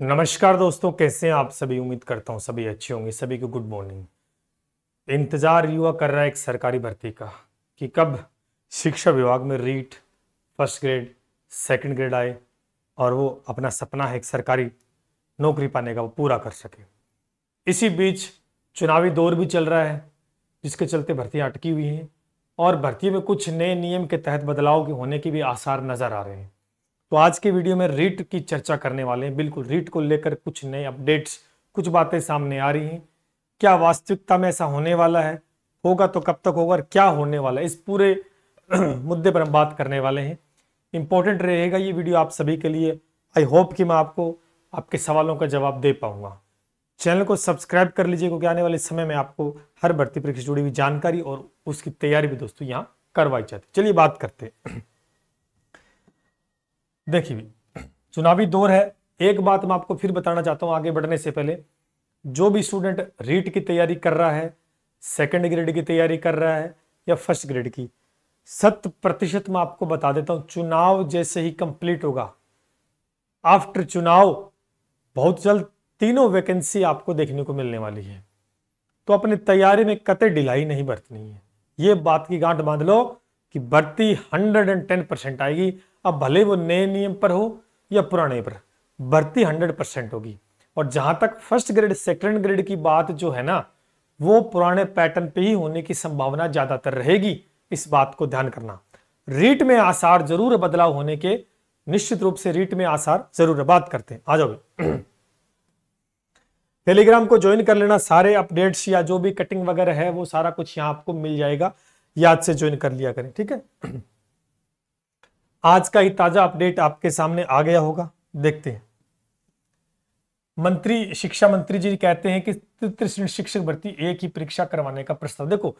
नमस्कार दोस्तों कैसे हैं आप सभी उम्मीद करता हूं सभी अच्छे होंगे सभी को गुड मॉर्निंग इंतजार युवा कर रहा है एक सरकारी भर्ती का कि कब शिक्षा विभाग में REET first grade second grade आए और वो अपना सपना है एक सरकारी नौकरी पाने का वो पूरा कर सके इसी बीच चुनावी दौर भी चल रहा है जिसके चलते भर्तियाँ अटकी हुई हैं और भर्ती में कुछ नए नियम के तहत बदलाव के होने की भी आसार नज़र आ रहे हैं तो आज के वीडियो में रीट की चर्चा करने वाले हैं बिल्कुल रीट को लेकर कुछ नए अपडेट्स कुछ बातें सामने आ रही हैं क्या वास्तविकता में ऐसा होने वाला है होगा तो कब तक होगा और क्या होने वाला है इस पूरे मुद्दे पर हम बात करने वाले हैं इंपॉर्टेंट रहेगा ये वीडियो आप सभी के लिए आई होप कि मैं आपको आपके सवालों का जवाब दे पाऊंगा चैनल को सब्सक्राइब कर लीजिए क्योंकि आने वाले समय में आपको हर भर्ती परीक्षा से जुड़ी हुई जानकारी और उसकी तैयारी भी दोस्तों यहाँ करवाई जाती चलिए बात करते हैं देखिए चुनावी दौर है एक बात मैं आपको फिर बताना चाहता हूँ आगे बढ़ने से पहले जो भी स्टूडेंट रीट की तैयारी कर रहा है सेकेंड ग्रेड की तैयारी कर रहा है या फर्स्ट ग्रेड की शत प्रतिशत मैं आपको बता देता हूं चुनाव जैसे ही कंप्लीट होगा आफ्टर चुनाव बहुत जल्द तीनों वैकेंसी आपको देखने को मिलने वाली है तो अपनी तैयारी में कतई ढिलाई नहीं बरतनी है ये बात की गांठ बांध लो कि भर्ती टेन परसेंट आएगी अब भले वो नए नियम पर हो या पुराने पर भर्ती हंड्रेड परसेंट होगी और जहां तक फर्स्ट ग्रेड सेकेंड ग्रेड की बात जो है ना वो पुराने पैटर्न पे ही होने की संभावना ज्यादातर रहेगी इस बात को ध्यान करना रीट में आसार जरूर बदलाव होने के निश्चित रूप से रीट में आसार जरूर बात करते हैं आ जाओ टेलीग्राम को ज्वाइन कर लेना सारे अपडेट्स या जो भी कटिंग वगैरह है वो सारा कुछ यहां आपको मिल जाएगा याद से ज्वाइन कर लिया करें ठीक है आज का ही ताजा अपडेट आपके सामने आ गया होगा देखते हैं मंत्री शिक्षा मंत्री जी कहते हैं कि तृतीय शिक्षक भर्ती एक ही परीक्षा करवाने का प्रस्ताव देखो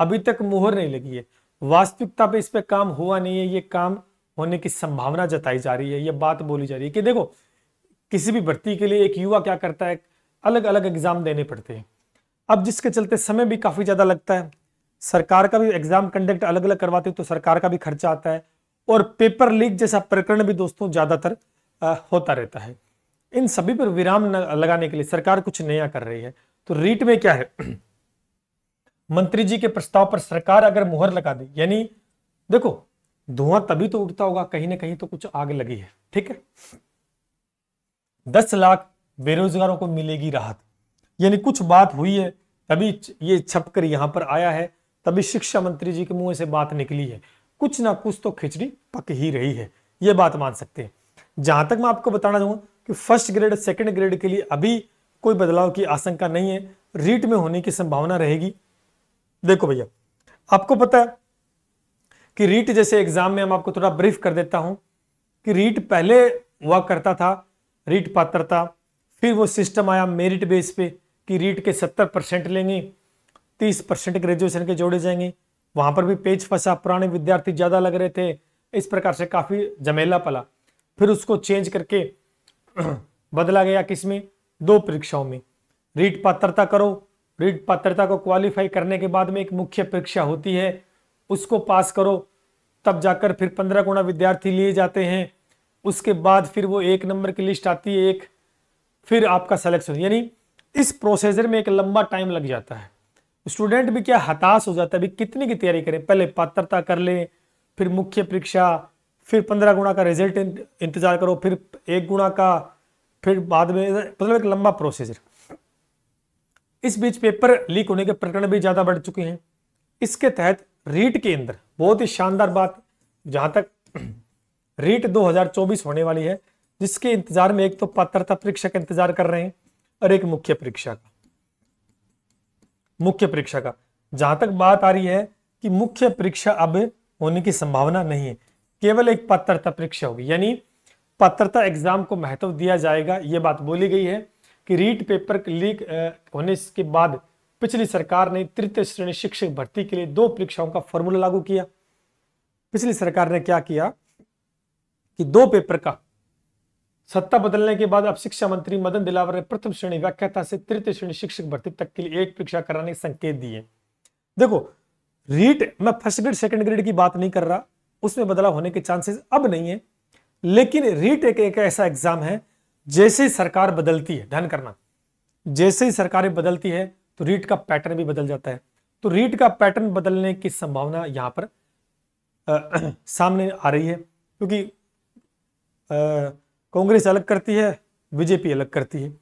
अभी तक मोहर नहीं लगी है वास्तविकता पे इस पे काम हुआ नहीं है ये काम होने की संभावना जताई जा रही है ये बात बोली जा रही है कि देखो किसी भी भर्ती के लिए एक युवा क्या करता है अलग अलग एग्जाम देने पड़ते हैं अब जिसके चलते समय भी काफी ज्यादा लगता है सरकार का भी एग्जाम कंडक्ट अलग अलग करवाते हैं तो सरकार का भी खर्चा आता है और पेपर लीक जैसा प्रकरण भी दोस्तों ज्यादातर होता रहता है इन सभी पर विराम लगाने के लिए सरकार कुछ नया कर रही है तो रीट में क्या है मंत्री जी के प्रस्ताव पर सरकार अगर मुहर लगा दे यानी देखो धुआं तभी तो उठता होगा कहीं ना कहीं तो कुछ आग लगी है ठीक है दस लाख बेरोजगारों को मिलेगी राहत यानी कुछ बात हुई है तभी ये छपकर यहां पर आया है तभी शिक्षा मंत्री जी के मुंह से बात निकली है कुछ ना कुछ तो खिचड़ी पक ही रही है ये बात मान सकते हैं जहां तक मैं आपको बताना चाहूंगा कि फर्स्ट ग्रेड सेकेंड ग्रेड के लिए अभी कोई बदलाव की आशंका नहीं है रीट में होने की संभावना रहेगी देखो भैया आपको पता है कि रीट जैसे एग्जाम में हम आपको थोड़ा ब्रीफ कर देता हूं कि रीट पहले हुआ करता था रीट पात्रता फिर वो सिस्टम आया मेरिट बेस पे कि रीट के सत्तर परसेंट लेंगे तीस परसेंट ग्रेजुएशन के जोड़े जाएंगे वहां पर भी पेज फंसा पुराने विद्यार्थी ज्यादा लग रहे थे इस प्रकार से काफी जमेला पला फिर उसको चेंज करके बदला गया किसमें दो परीक्षाओं में रीट पात्रता करो रीट पात्रता को क्वालिफाई करने के बाद में एक मुख्य परीक्षा होती है उसको पास करो तब जाकर फिर पंद्रह गुणा विद्यार्थी लिए जाते हैं उसके बाद फिर वो एक नंबर की लिस्ट आती है एक फिर आपका सिलेक्शन यानी इस प्रोसेसर में एक लंबा टाइम लग जाता है स्टूडेंट भी क्या हताश हो जाता है भी कितने की तैयारी करें पहले पात्रता कर लें फिर मुख्य परीक्षा फिर पंद्रह गुणा का रिजल्ट इंतजार करो फिर एक गुणा का फिर बाद में मतलब एक लंबा प्रोसीजर इस बीच पेपर लीक होने के प्रकरण भी ज़्यादा बढ़ चुके हैं इसके तहत रीट के अंदर बहुत ही शानदार बात जहां तक रीट 2024 होने वाली है जिसके इंतजार में एक तो पात्रता परीक्षा का इंतजार कर रहे हैं और एक मुख्य परीक्षा का मुख्य परीक्षा का जहां तक बात आ रही है कि मुख्य परीक्षा अब होने की संभावना नहीं है केवल एक पात्रता परीक्षा होगी यानी पात्रता एग्जाम को महत्व दिया जाएगा ये बात बोली गई है कि रीट पेपर लीक होने के बाद पिछली सरकार ने तृतीय श्रेणी शिक्षक भर्ती के लिए दो परीक्षाओं का फॉर्मूला लागू किया पिछली सरकार ने क्या किया कि दो पेपर का सत्ता बदलने के बाद अब शिक्षा मंत्री मदन दिलावर ने प्रथम श्रेणी व्याख्याता से तृतीय श्रेणी शिक्षक भर्ती तक के लिए एक परीक्षा कराने के संकेत दिए देखो रीट मैं फर्स्ट ग्रेड सेकंड ग्रेड की बात नहीं कर रहा उसमें बदलाव होने के चांसेस अब नहीं है लेकिन रीट एक, एक ऐसा एग्जाम है जैसे ही सरकार बदलती है ध्यान करना जैसे ही सरकारें बदलती है तो रीट का पैटर्न भी बदल जाता है तो रीट का पैटर्न बदलने की संभावना यहाँ पर आ, सामने आ रही है क्योंकि कांग्रेस अलग करती है बीजेपी अलग करती है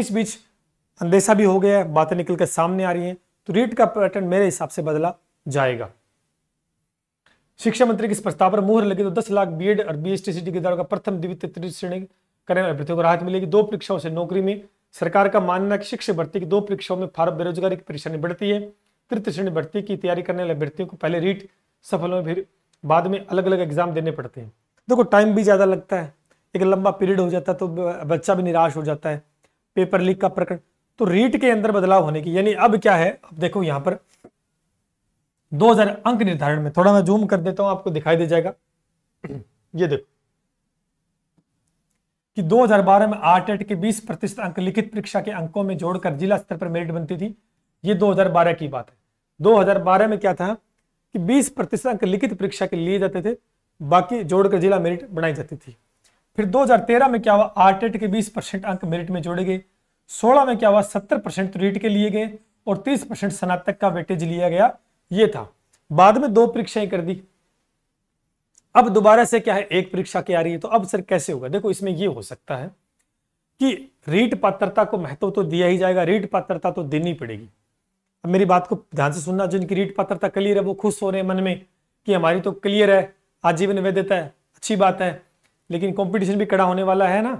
इस बीच अंदेशा भी हो गया है बातें निकल कर सामने आ रही हैं तो रीट का पैटर्न मेरे हिसाब से बदला जाएगा शिक्षा मंत्री के इस प्रस्ताव पर मुहर लगी तो 10 लाख बीएड और बीएसटी के केदारों का प्रथम द्वितीय तृतीय श्रेणी करने वाले अभ्यर्थियों को राहत मिलेगी दो परीक्षाओं से नौकरी में सरकार का मानना कि शिक्षक भर्ती की दो परीक्षाओं में फार्म बेरोजगारी की परेशानी बढ़ती है तृतीय श्रेणी भर्ती की तैयारी करने वाले अभ्यर्थियों को पहले रीट सफल में फिर बाद में अलग अलग एग्जाम देने पड़ते हैं देखो टाइम भी ज्यादा लगता है एक लंबा पीरियड हो जाता है तो बच्चा भी निराश हो जाता है पेपर लीक का प्रकरण तो रीट के अंदर बदलाव होने की यानी अब क्या है अब देखो यहां पर 2000 अंक निर्धारण में थोड़ा मैं जूम कर देता हूं आपको दिखाई दे जाएगा ये देखो कि 2012 में आर्ट एट के 20 प्रतिशत अंक लिखित परीक्षा के अंकों में जोड़कर जिला स्तर पर मेरिट बनती थी ये 2012 की बात है 2012 में क्या था कि 20 प्रतिशत अंक लिखित परीक्षा के लिए जाते थे बाकी जोड़कर जिला मेरिट बनाई जाती थी फिर 2013 में क्या हुआ आरटेट के 20 परसेंट अंक मेरिट में जोड़े गए 16 में क्या हुआ 70 परसेंट रीट के लिए गए और 30 परसेंट स्नातक का वेटेज लिया गया ये था बाद में दो परीक्षाएं कर दी अब दोबारा से क्या है एक परीक्षा की आ रही है तो अब सर कैसे होगा देखो इसमें यह हो सकता है कि रीट पात्रता को महत्व तो दिया ही जाएगा रीट पात्रता तो देनी पड़ेगी अब मेरी बात को ध्यान से सुनना जिनकी रीट पात्रता क्लियर है वो खुश हो रहे हैं मन में कि हमारी तो क्लियर है आजीवन वैधता है अच्छी बात है लेकिन कंपटीशन भी कड़ा होने वाला है ना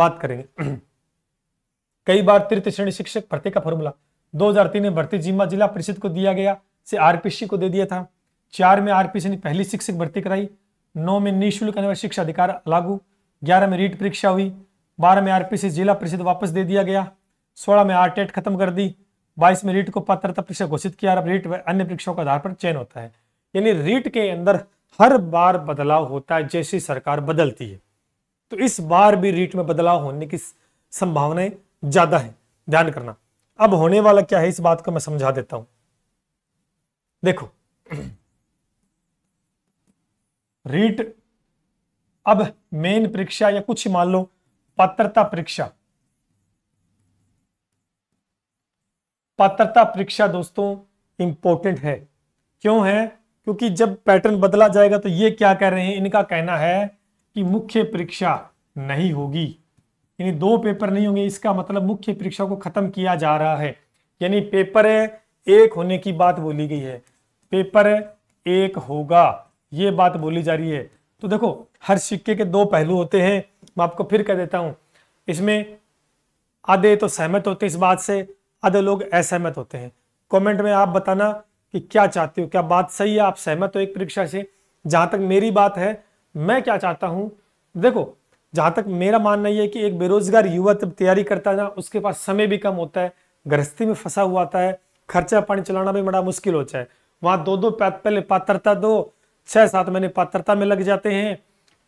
बात करेंगे कई बार तृतीय श्रेणी शिक्षक भर्ती का फॉर्मूला 2003 में भर्ती जिम्मा जिला परिषद को दिया गया से आरपीसी को दे दिया था चार में आरपीसी ने पहली शिक्षक भर्ती कराई नौ में निःशुल्क अनिवार्य शिक्षा अधिकार लागू ग्यारह में रीट परीक्षा हुई बारह में आरपीसी जिला परिषद वापस दे दिया गया सोलह में आरटेट e खत्म कर दी बाईस में रीट को पात्रता परीक्षा घोषित किया रीट अन्य परीक्षाओं के आधार पर चयन होता है यानी रीट के अंदर हर बार बदलाव होता है जैसी सरकार बदलती है तो इस बार भी रीट में बदलाव होने की संभावनाएं ज्यादा है ध्यान करना अब होने वाला क्या है इस बात को मैं समझा देता हूं देखो रीट अब मेन परीक्षा या कुछ मान लो पात्रता परीक्षा पात्रता परीक्षा दोस्तों इंपॉर्टेंट है क्यों है क्योंकि जब पैटर्न बदला जाएगा तो ये क्या कह रहे हैं इनका कहना है कि मुख्य परीक्षा नहीं होगी यानी दो पेपर नहीं होंगे इसका मतलब मुख्य परीक्षा को खत्म किया जा रहा है यानी पेपर एक होने की बात बोली गई है पेपर एक होगा ये बात बोली जा रही है तो देखो हर सिक्के के दो पहलू होते हैं मैं आपको फिर कह देता हूं इसमें आधे तो सहमत होते इस बात से आधे लोग असहमत होते हैं कमेंट में आप बताना कि क्या चाहते हो क्या बात सही है आप सहमत हो एक परीक्षा से जहां तक मेरी बात है मैं क्या चाहता हूं देखो जहां तक मेरा मानना यह है कि एक बेरोजगार युवा तब तैयारी करता है ना उसके पास समय भी कम होता है गृहस्थी में फंसा हुआ आता है खर्चा पानी चलाना भी बड़ा मुश्किल होता है वहां दो दो पहले पात्रता दो छह सात महीने पात्रता में लग जाते हैं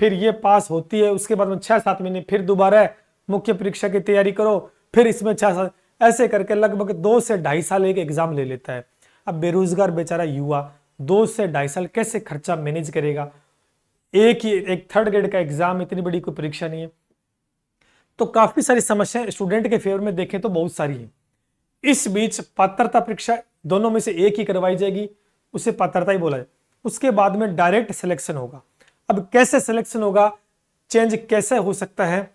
फिर ये पास होती है उसके बाद में छः सात महीने फिर दोबारा मुख्य परीक्षा की तैयारी करो फिर इसमें छः सात ऐसे करके लगभग दो से ढाई साल एक एग्जाम ले लेता है अब बेरोजगार बेचारा युवा दो से ढाई साल कैसे खर्चा मैनेज करेगा एक ही एक थर्ड ग्रेड का एग्जाम इतनी बड़ी कोई परीक्षा नहीं है तो काफी सारी समस्याएं स्टूडेंट के फेवर में देखें तो बहुत सारी है इस बीच पात्रता परीक्षा दोनों में से एक ही करवाई जाएगी उसे पात्रता ही बोला जाए उसके बाद में डायरेक्ट सिलेक्शन होगा अब कैसे सिलेक्शन होगा चेंज कैसे हो सकता है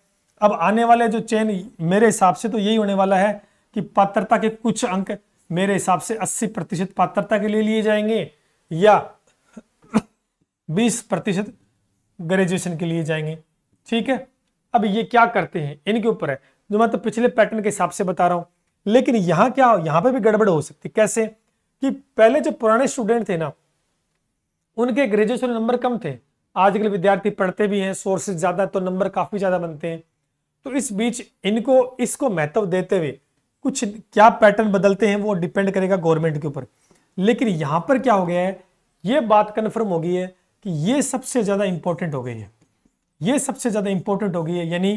अब आने वाले जो चेंज मेरे हिसाब से तो यही होने वाला है कि पात्रता के कुछ अंक मेरे हिसाब से 80 प्रतिशत पात्रता के लिए लिए जाएंगे या 20 प्रतिशत ग्रेजुएशन के लिए जाएंगे ठीक है अब ये क्या करते हैं इनके ऊपर है जो मैं तो पिछले पैटर्न के हिसाब से बता रहा हूं लेकिन यहाँ क्या यहाँ पे भी गड़बड़ हो सकती कैसे कि पहले जो पुराने स्टूडेंट थे ना उनके ग्रेजुएशन नंबर कम थे आजकल विद्यार्थी पढ़ते भी हैं सोर्सेज ज्यादा तो नंबर काफी ज्यादा बनते हैं तो इस बीच इनको इसको महत्व देते हुए कुछ क्या पैटर्न बदलते हैं वो डिपेंड करेगा गवर्नमेंट के ऊपर लेकिन यहां पर क्या हो गया है ये बात कन्फर्म हो गई है कि ये सबसे ज़्यादा इंपॉर्टेंट हो गई है ये सबसे ज़्यादा इंपॉर्टेंट हो गई है यानी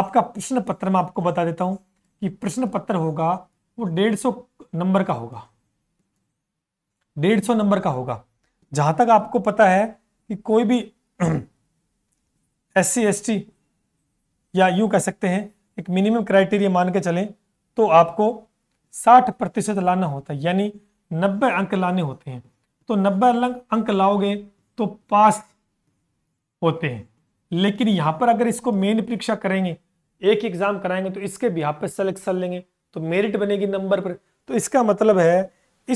आपका प्रश्न पत्र मैं आपको बता देता हूं कि प्रश्न पत्र होगा वो डेढ़ सौ नंबर का होगा डेढ़ सौ नंबर का होगा जहां तक आपको पता है कि कोई भी एस सी या यू कह सकते हैं एक मिनिमम क्राइटेरिया मान के चलें तो आपको 60 प्रतिशत लाना होता है यानी 90 अंक लाने होते हैं तो 90 अंक लाओगे तो पास होते हैं लेकिन यहां पर अगर इसको मेन परीक्षा करेंगे एक एग्जाम कराएंगे तो इसके भी पर सिलेक्शन लेंगे तो मेरिट बनेगी नंबर पर तो इसका मतलब है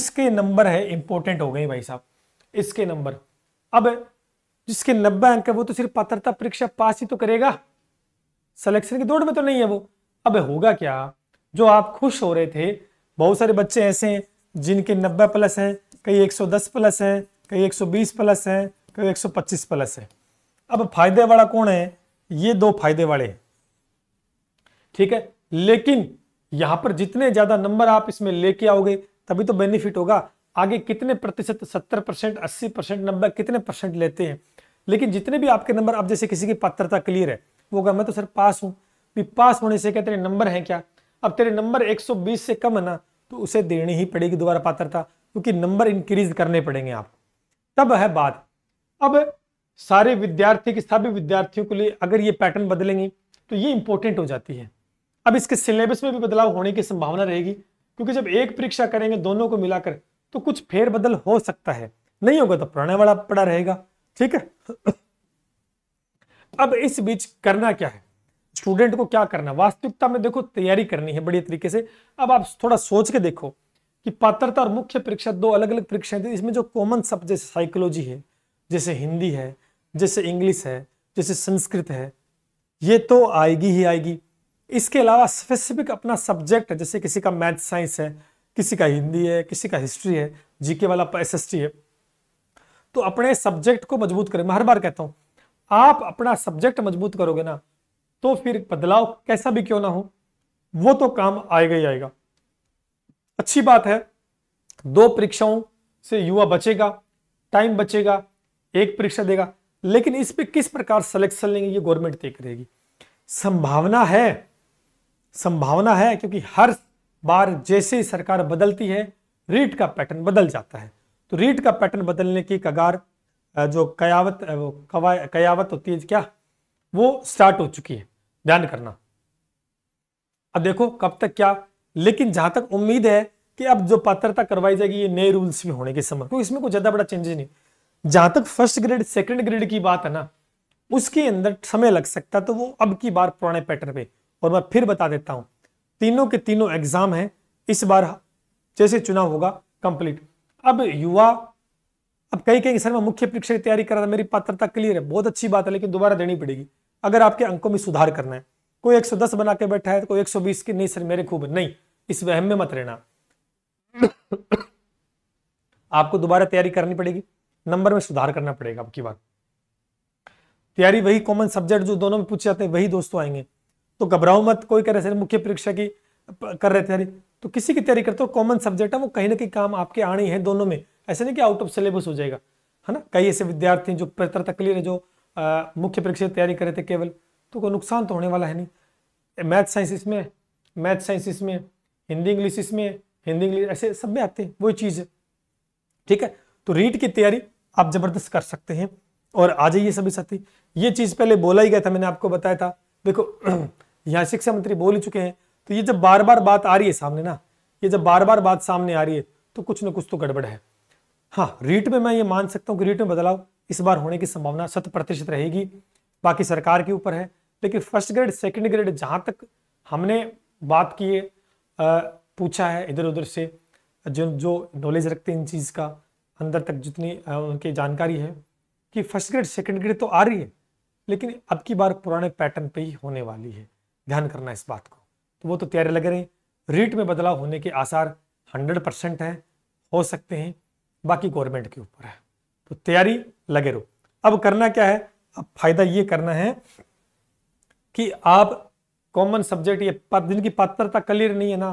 इसके नंबर है इंपॉर्टेंट हो गए भाई साहब इसके नंबर अब जिसके नब्बे अंक है वो तो सिर्फ पात्रता परीक्षा पास ही तो करेगा सिलेक्शन की दौड़ में तो नहीं है वो अब होगा क्या जो आप खुश हो रहे थे बहुत सारे बच्चे ऐसे हैं जिनके 90 प्लस हैं कई 110 प्लस हैं कई 120 प्लस हैं कई 125 प्लस है अब फायदे वाला कौन है ये दो फायदे वाले हैं ठीक है लेकिन यहां पर जितने ज्यादा नंबर आप इसमें लेके आओगे तभी तो बेनिफिट होगा आगे कितने प्रतिशत सत्तर परसेंट अस्सी परसेंट नब्बे कितने परसेंट लेते हैं लेकिन जितने भी आपके नंबर अब आप जैसे किसी की पात्रता क्लियर है वो मैं तो सर पास हूं भी पास होने से कहते हैं नंबर है क्या अब तेरे नंबर 120 से कम है ना तो उसे देनी ही पड़ेगी दोबारा पात्रता क्योंकि नंबर इंक्रीज करने पड़ेंगे आप तब है बात अब सारे विद्यार्थी के सभी विद्यार्थियों के लिए अगर ये पैटर्न बदलेंगे तो ये इंपॉर्टेंट हो जाती है अब इसके सिलेबस में भी बदलाव होने की संभावना रहेगी क्योंकि जब एक परीक्षा करेंगे दोनों को मिलाकर तो कुछ फेरबदल हो सकता है नहीं होगा तो पुराने वाला पड़ा रहेगा ठीक है अब इस बीच करना क्या है स्टूडेंट को क्या करना वास्तविकता में देखो तैयारी करनी है बढ़िया तरीके से अब आप थोड़ा सोच के देखो कि पात्रता और मुख्य परीक्षा दो अलग अलग परीक्षाएं थी इसमें जो कॉमन सब्जेक्ट जैसे साइकोलॉजी है जैसे हिंदी है जैसे इंग्लिश है जैसे संस्कृत है ये तो आएगी ही आएगी इसके अलावा स्पेसिफिक अपना सब्जेक्ट है जैसे किसी का मैथ साइंस है किसी का हिंदी है किसी का हिस्ट्री है जीके वाला एस एस है तो अपने सब्जेक्ट को मजबूत करें मैं हर बार कहता हूँ आप अपना सब्जेक्ट मजबूत करोगे ना तो फिर बदलाव कैसा भी क्यों ना हो वो तो काम आएगा ही आएगा अच्छी बात है दो परीक्षाओं से युवा बचेगा टाइम बचेगा एक परीक्षा देगा लेकिन इस पे किस प्रकार सिलेक्शन लेंगे ये गवर्नमेंट तय करेगी संभावना है संभावना है क्योंकि हर बार जैसे ही सरकार बदलती है रीट का पैटर्न बदल जाता है तो रीट का पैटर्न बदलने की कगार जो कयावत कयावत होती है क्या वो स्टार्ट हो चुकी है ध्यान करना अब देखो कब तक क्या लेकिन जहां तक उम्मीद है कि अब जो पात्रता करवाई जाएगी ये नए रूल्स में होने के समय क्योंकि इसमें कोई ज्यादा बड़ा चेंजेस नहीं जहां तक फर्स्ट ग्रेड सेकंड ग्रेड की बात है ना उसके अंदर समय लग सकता तो वो अब की बार पुराने पैटर्न पे और मैं फिर बता देता हूं तीनों के तीनों एग्जाम है इस बार जैसे चुनाव होगा कंप्लीट अब युवा अब कहीं कहीं सर मैं मुख्य परीक्षा की तैयारी कर रहा मेरी पात्रता क्लियर है बहुत अच्छी बात है लेकिन दोबारा देनी पड़ेगी अगर आपके अंकों में सुधार करना है कोई 110 बना के बैठा है तो कोई 120 की नहीं सर मेरे खूब नहीं इस वहम में मत रहना आपको दोबारा तैयारी करनी पड़ेगी नंबर में सुधार करना पड़ेगा आपकी बात तैयारी वही कॉमन सब्जेक्ट जो दोनों में पूछे जाते हैं वही दोस्तों आएंगे तो घबराओ मत कोई कह रहे सर मुख्य परीक्षा की कर रहे तैयारी तो किसी की तैयारी करते हो कॉमन सब्जेक्ट है वो कहीं ना कहीं काम आपके आने हैं दोनों में ऐसे नहीं कि आउट ऑफ सिलेबस हो जाएगा है ना कई ऐसे विद्यार्थी जो पत्र तकलीर है जो मुख्य परीक्षा की तैयारी करे थे केवल तो कोई नुकसान तो होने वाला है नहीं मैथ साइंस इसमें मैथ साइंस इसमें हिंदी इंग्लिश इसमें हिंदी इंग्लिश ऐसे सब में आते हैं वही चीज़ है ठीक है तो रीट की तैयारी आप जबरदस्त कर सकते हैं और आ जाइए सभी साथी ये चीज़ पहले बोला ही गया था मैंने आपको बताया था देखो यहाँ शिक्षा मंत्री बोल ही चुके हैं तो ये जब बार बार बात आ रही है सामने ना ये जब बार बार बात सामने आ रही है तो कुछ ना कुछ तो गड़बड़ है हाँ रीट में मैं ये मान सकता हूँ कि रीट में बदलाव इस बार होने की संभावना शत प्रतिशत रहेगी बाकी सरकार के ऊपर है लेकिन फर्स्ट ग्रेड सेकंड ग्रेड जहाँ तक हमने बात की है पूछा है इधर उधर से जो जो नॉलेज रखते हैं इन चीज़ का अंदर तक जितनी उनकी जानकारी है कि फर्स्ट ग्रेड सेकंड ग्रेड तो आ रही है लेकिन अब की बार पुराने पैटर्न पे ही होने वाली है ध्यान करना इस बात को तो वो तो तैयारी लगे रहे रेट में बदलाव होने के आसार हंड्रेड परसेंट है हो सकते हैं बाकी गवर्नमेंट के ऊपर है तो तैयारी लगे रहो अब करना क्या है अब फायदा ये करना है कि आप कॉमन सब्जेक्ट ये जिनकी पात्रता क्लियर नहीं है ना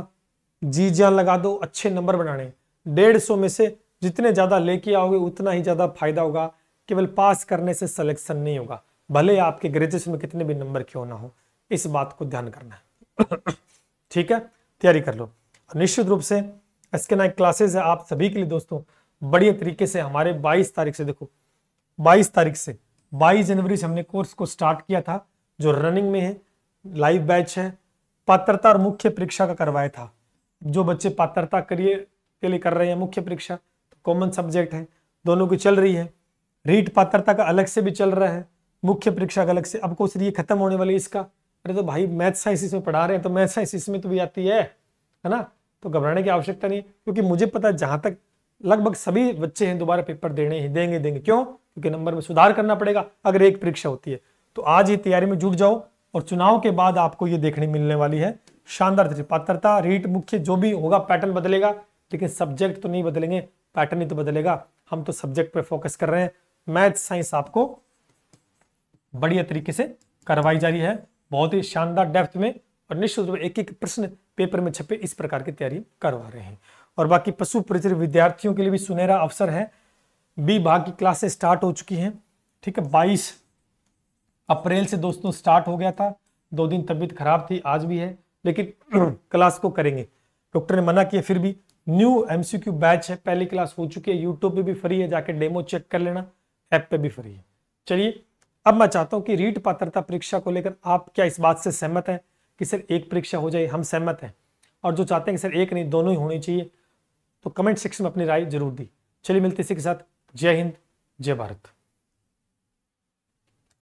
जी जान लगा दो अच्छे नंबर बनाने डेढ़ सौ में से जितने ज़्यादा लेके आओगे उतना ही ज़्यादा फायदा होगा केवल पास करने से सिलेक्शन नहीं होगा भले आपके ग्रेजुएशन में कितने भी नंबर क्यों ना हो इस बात को ध्यान करना है ठीक है तैयारी कर लो निश्चित रूप से इसके के नाइक है आप सभी के लिए दोस्तों बढ़िया तरीके से हमारे 22 तारीख से देखो 22 तारीख से 22 जनवरी से हमने कोर्स को स्टार्ट किया था जो रनिंग में है लाइव बैच है पात्रता और मुख्य परीक्षा का करवाया था जो बच्चे पात्रता करिए के लिए कर रहे हैं मुख्य परीक्षा तो कॉमन सब्जेक्ट है दोनों की चल रही है रीट पात्रता का अलग से भी चल रहा है मुख्य परीक्षा का अलग से अब कोर्स ये खत्म होने वाली इसका अरे तो भाई मैथ साइंस में पढ़ा रहे हैं तो मैथ साइंस इसमें तो भी आती है है ना तो घबराने की आवश्यकता नहीं क्योंकि मुझे पता जहां तक लगभग सभी बच्चे हैं दोबारा पेपर देने ही देंगे देंगे क्यों क्योंकि नंबर में सुधार करना पड़ेगा अगर एक परीक्षा होती है तो आज ही तैयारी में जुट जाओ और चुनाव के बाद आपको ये देखने मिलने वाली है शानदार पात्रता रीट मुख्य जो भी होगा पैटर्न बदलेगा लेकिन सब्जेक्ट तो नहीं बदलेंगे पैटर्न ही तो बदलेगा हम तो सब्जेक्ट पर फोकस कर रहे हैं मैथ साइंस आपको बढ़िया तरीके से करवाई जा रही है बहुत ही शानदार डेप्थ में और निश्चित रूप से एक एक प्रश्न पेपर में छपे इस प्रकार की तैयारी करवा रहे हैं और बाकी पशु परिचय विद्यार्थियों के लिए भी सुनहरा अवसर है बी भाग की क्लासेस स्टार्ट हो चुकी हैं ठीक है बाईस अप्रैल से दोस्तों स्टार्ट हो गया था दो दिन तबीयत खराब थी आज भी है लेकिन क्लास को करेंगे डॉक्टर ने मना किया फिर भी न्यू एमसीक्यू बैच है पहली क्लास हो चुकी है यूट्यूब पे भी फ्री है जाके डेमो चेक कर लेना ऐप पे भी फ्री है चलिए अब मैं चाहता हूँ कि रीट पात्रता परीक्षा को लेकर आप क्या इस बात से सहमत हैं कि सर एक परीक्षा हो जाए हम सहमत हैं और जो चाहते हैं कि सर एक नहीं दोनों ही होनी चाहिए तो कमेंट सेक्शन में अपनी राय जरूर दी चलिए मिलते इसी के साथ जय हिंद जय भारत